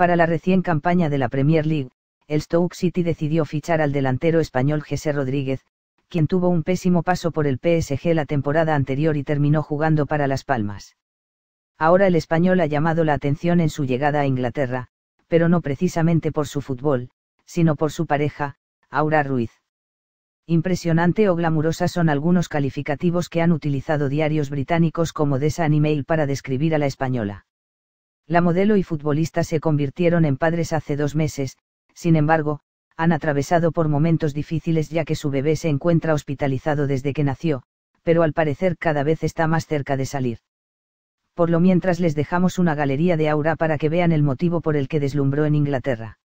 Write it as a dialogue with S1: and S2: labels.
S1: Para la recién campaña de la Premier League, el Stoke City decidió fichar al delantero español Jesse Rodríguez, quien tuvo un pésimo paso por el PSG la temporada anterior y terminó jugando para Las Palmas. Ahora el español ha llamado la atención en su llegada a Inglaterra, pero no precisamente por su fútbol, sino por su pareja, Aura Ruiz. Impresionante o glamurosa son algunos calificativos que han utilizado diarios británicos como Desa Mail para describir a la española. La modelo y futbolista se convirtieron en padres hace dos meses, sin embargo, han atravesado por momentos difíciles ya que su bebé se encuentra hospitalizado desde que nació, pero al parecer cada vez está más cerca de salir. Por lo mientras les dejamos una galería de aura para que vean el motivo por el que deslumbró en Inglaterra.